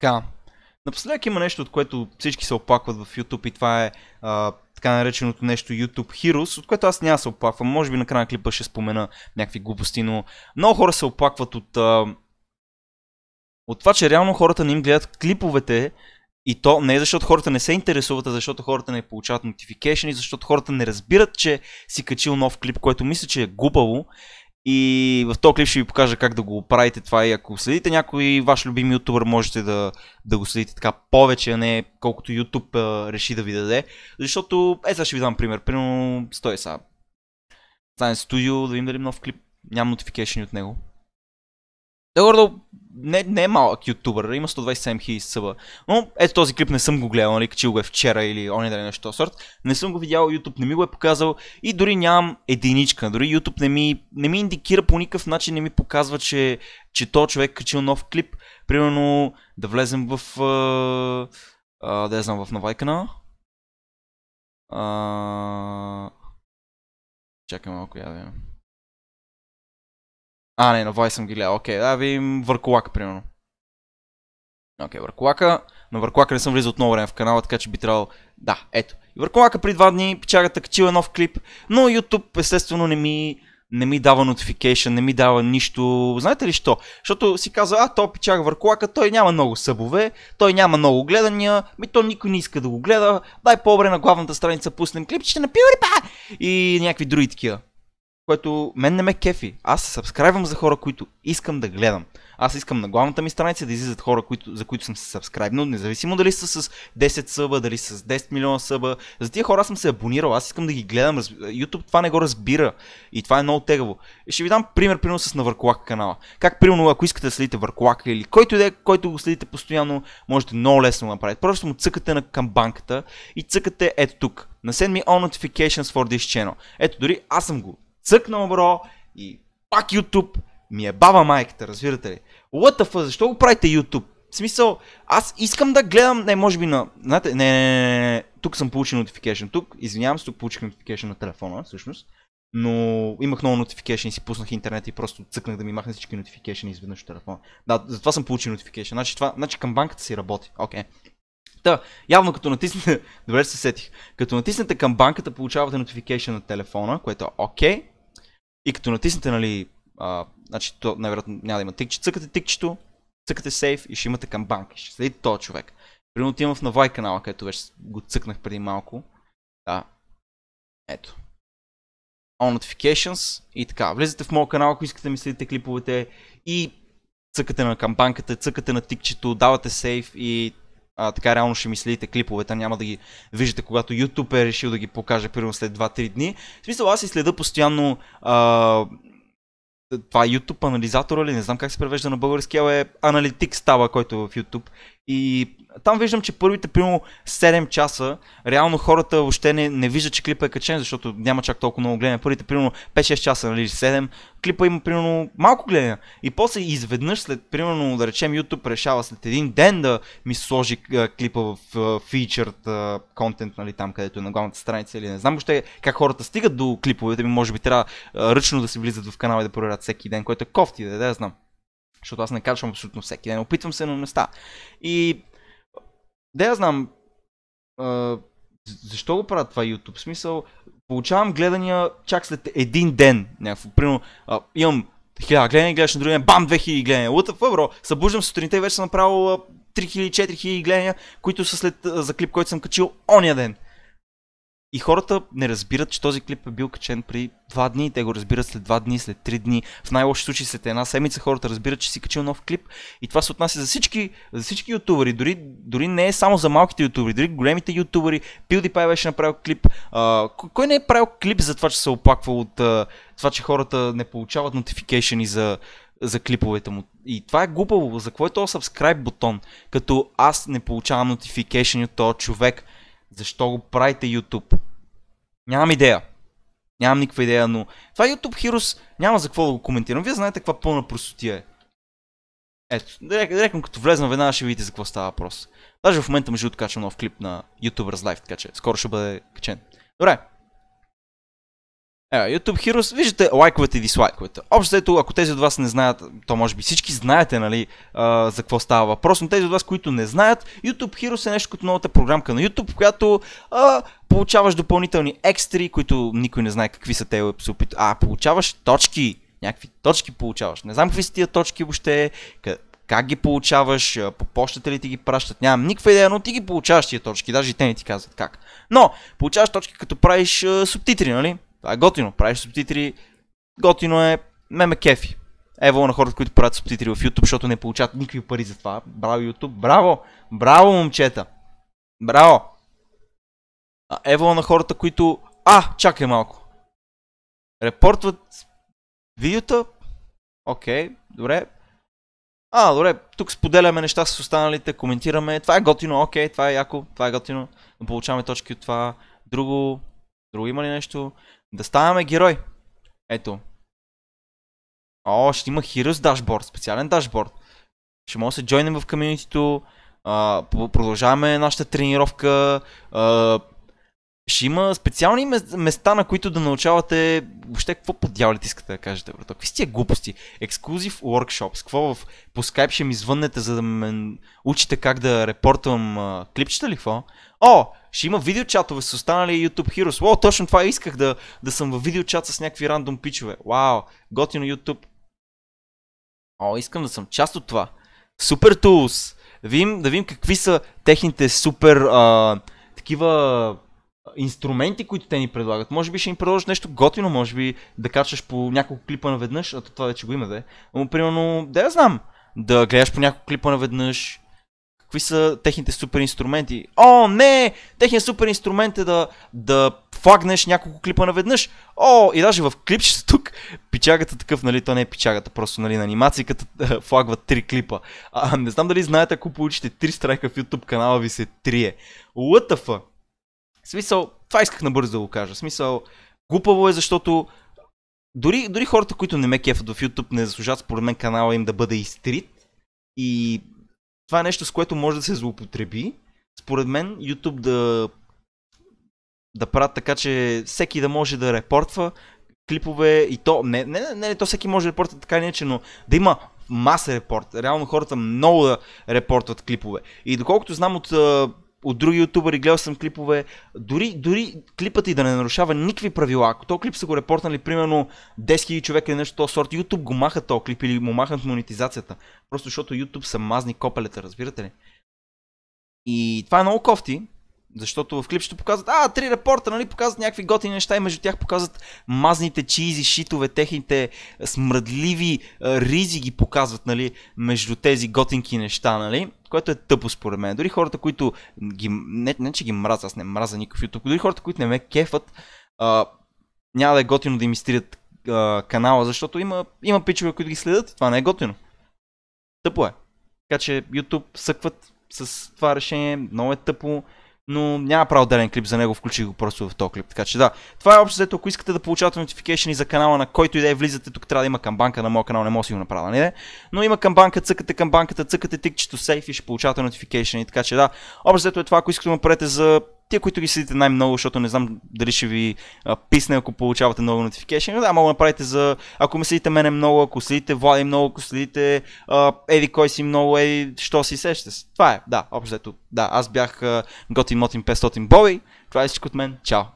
Така. Напоследък има нещо, от което всички се оплакват в YouTube и това е а, така нареченото нещо YouTube Heroes, от което аз няма се оплаквам. Може би на края на клипа ще спомена някакви глупости, но много хора се оплакват от, а, от това, че реално хората не им гледат клиповете и то не е защото хората не се интересуват, а защото хората не получават notification и защото хората не разбират, че си качил нов клип, който мисля, че е глупаво. И в този клип ще ви покажа как да го правите това и ако следите някой ваш любим ютубър, можете да, да го следите така повече, а не колкото YouTube а, реши да ви даде. Защото, е сега ще ви дам пример, примерно, стой сега. Стане студио, да видим дали е нов клип, нямам нотификейшни от него. Да е, гордо не, не е малък ютубър, има 127 хиляди съба. Но ето този клип не съм го гледал, нали, качил го е вчера или оня дали нещо сорт. Не съм го видял, YouTube не ми го е показал и дори нямам единичка. Дори YouTube не ми, не ми индикира по никакъв начин, не ми показва, че, че то човек е качил нов клип. Примерно да влезем в... А, а, да я знам, в Навайкана. А... Чакай малко, я да имам. А, не, на Vice съм ги гледал. Окей, да видим върколака, примерно. Окей, върколака. На върколака не съм влизал от много време в канала, така че би трябвало... Да, ето. И върколака при два дни, печагата качила нов клип, но YouTube естествено не ми не ми дава notification, не ми дава нищо. Знаете ли що? Защото си казва, а, то печага върколака, той няма много събове, той няма много гледания, ми то никой не иска да го гледа, дай по-добре на главната страница пуснем клипчета на па! и някакви други такива което мен не ме кефи. Аз се сабскрайвам за хора, които искам да гледам. Аз искам на главната ми страница да излизат хора, които, за които съм се сабскрайбнал, независимо дали са с 10 съба, дали са с 10 милиона съба. За тия хора съм се абонирал, аз искам да ги гледам. YouTube това не го разбира и това е много тегаво. Ще ви дам пример, примерно с Навърколак канала. Как, примерно, ако искате да следите Върколак или който и да е, който го следите постоянно, можете много лесно да направите. Просто му цъкате на камбанката и цъкате ето тук. На me all notifications for this channel. Ето, дори аз съм го цъкнал бро и пак YouTube ми е баба майката, разбирате ли? What the fuck, защо го правите YouTube? В смисъл, аз искам да гледам, не, може би на... Знаете, не, не, не, не, не, тук съм получил notification, тук, извинявам се, тук получих notification на телефона, всъщност. Но имах много notification и си пуснах интернет и просто цъкнах да ми махне всички notification изведнъж от телефона. Да, затова съм получил notification, значи, това, значи към банката си работи, окей. Okay. Та, явно като натиснете, добре се сетих, като натиснете към банката получавате notification на телефона, което е окей, okay и като натиснете, нали, а, значи, то най-вероятно няма да има тикче, цъкате тикчето, цъкате сейф и ще имате камбанки, Ще следите този човек. Примерно отивам в Навай канала, където вече го цъкнах преди малко. Да. Ето. On notifications и така. Влизате в моят канал, ако искате да ми следите клиповете и цъкате на камбанката, цъкате на тикчето, давате сейф и а, така реално ще ми следите клиповете, няма да ги виждате, когато YouTube е решил да ги покаже, примерно след 2-3 дни. В смисъл, аз и следа постоянно а, това е YouTube анализатора или не знам как се превежда на български, ама е Analytics става, който е в YouTube и там виждам, че първите, примерно, 7 часа, реално хората въобще не, не виждат, че клипа е качен, защото няма чак толкова много гледане. Първите, примерно, 5-6 часа, нали, 7, клипа има, примерно, малко гледане. И после изведнъж, след, примерно, да речем, YouTube решава след един ден да ми сложи а, клипа в фичърт контент, нали, там, където е на главната страница или не знам въобще как хората стигат до клиповете ми, може би трябва а, ръчно да се влизат в канала и да проверят всеки ден, което е кофти, да, да, знам. Защото аз не качвам абсолютно всеки ден. Опитвам се, но не И... Да я знам... А, защо го правят това YouTube? В смисъл, получавам гледания чак след един ден. Някакво, примерно, а, имам хиляда гледания, гледаш на другия ден, бам, 2000 гледания. Лута бро? Събуждам сутринта и вече съм направил 3000-4000 гледания, които са след а, за клип, който съм качил ония ден. И хората не разбират, че този клип е бил качен при два дни, те го разбират след два дни, след три дни. В най-лоши случаи след една седмица хората разбират, че си качил нов клип. И това се отнася за всички, за всички ютубери, Дори, дори не е само за малките ютубери, дори големите ютубери, PewDiePie беше направил клип. А, кой не е правил клип за това, че се е оплаква от а, това, че хората не получават нотификейшени за, за клиповете му. И това е глупаво. За какво е този subscribe бутон? Като аз не получавам нотификейшни от този човек защо го правите YouTube? Нямам идея. Нямам никаква идея, но това е YouTube Heroes няма за какво да го коментирам. Вие знаете каква пълна простотия е. Ето, директно като влезна веднага ще видите за какво става въпрос. Даже в момента между откачвам нов клип на YouTubers Live, така че скоро ще бъде качен. Добре, е, YouTube Heroes, виждате лайковете и дислайковете. Общо ето, ако тези от вас не знаят, то може би всички знаете, нали, а, за какво става въпрос, но тези от вас, които не знаят, YouTube Heroes е нещо като новата програмка на YouTube, която а, получаваш допълнителни екстри, които никой не знае какви са те, а, получаваш точки, някакви точки получаваш. Не знам какви са тия точки въобще, как ги получаваш, по почтата ли ти ги пращат, нямам никаква идея, но ти ги получаваш тия точки, даже и те не ти казват как. Но, получаваш точки като правиш субтитри, нали? Това е готино. Правиш субтитри. Готино е. Меме ме кефи. Ево на хората, които правят субтитри в YouTube, защото не получават никакви пари за това. Браво YouTube. Браво! Браво, момчета! Браво! А ево на хората, които... А, чакай малко. Репортват видеота. Окей, okay, добре. А, добре, тук споделяме неща с останалите, коментираме. Това е готино, окей, okay, това е яко, това е готино. Но получаваме точки от това. Друго, друго има ли нещо? Да ставаме герой. Ето. О, ще има Heroes Dashboard, специален дашборд. Ще може да се джойнем в комьюнитито. Продължаваме нашата тренировка ще има специални места, на които да научавате въобще какво подявалят искате да кажете, брато. Какви сте глупости? Ексклюзив workshops. Какво в... по скайп ще ми звъннете, за да ме учите как да репортвам а, клипчета ли какво? О, ще има видеочатове с останали YouTube Heroes. О, точно това исках да, да съм в видеочат с някакви рандом пичове. Вау, готино YouTube. О, искам да съм част от това. Супер Tools. Да видим, да видим какви са техните супер а, такива инструменти, които те ни предлагат. Може би ще им предложиш нещо готино, може би да качваш по няколко клипа наведнъж, а това вече го има, да Но, примерно, да я знам, да гледаш по няколко клипа наведнъж, какви са техните супер инструменти. О, не! Техният супер инструмент е да, да флагнеш няколко клипа наведнъж. О, и даже в клипчето тук пичагата такъв, нали, то не е пичагата, просто нали, на анимацията флагва три клипа. А, не знам дали знаете, ако получите три страйка в YouTube канала ви се трие. What the fuck? В смисъл, това исках набързо да го кажа. В смисъл, глупаво е, защото дори, дори хората, които не ме кефат в YouTube, не заслужават според мен канала им да бъде изтрит. И това е нещо, с което може да се злоупотреби. Според мен YouTube да да правят така, че всеки да може да репортва клипове и то, не, не, не, не то всеки може да репортва така иначе, но да има маса репорт. Реално хората много да репортват клипове. И доколкото знам от от други ютубъри, гледал съм клипове, дори, дори клипът и да не нарушава никакви правила, ако този клип са го репортнали примерно 10 000 човека или нещо този сорт, Ютуб го маха този клип или му махат монетизацията, просто защото Ютуб са мазни копелета, разбирате ли? И това е много кофти, защото в клипчето показват, а, три репорта, нали, показват някакви готини неща и между тях показват мазните чизи, шитове, техните смръдливи ризи ги показват, нали, между тези готинки неща, нали, което е тъпо според мен. Дори хората, които ги, не, не че ги мразя, аз не мразя никакъв YouTube, дори хората, които не ме кефат, а, няма да е готино да им изтрият а, канала, защото има, има пичове, които ги следят и това не е готино. Тъпо е. Така че YouTube съкват с това решение, много е тъпо но няма право отделен клип за него, включих го просто в този клип. Така че да, това е общо взето, ако искате да получавате нотификейшни за канала, на който и да е влизате, тук трябва да има камбанка, на моя канал не мога да си го направя, не нали? Но има камбанка, цъкате камбанката, цъкате тикчето сейф и ще получавате нотификейшни. Така че да, общо взето е това, ако искате да му за тия, които ги следите най-много, защото не знам дали ще ви а, писне, ако получавате много notification. да, мога да направите за... Ако ме следите мене много, ако следите Влади много, ако следите а, еди кой си много, еди що си сещате. Това е, да, общо Да, аз бях Готин Мотин 500 Боби. Това е всичко от мен. Чао!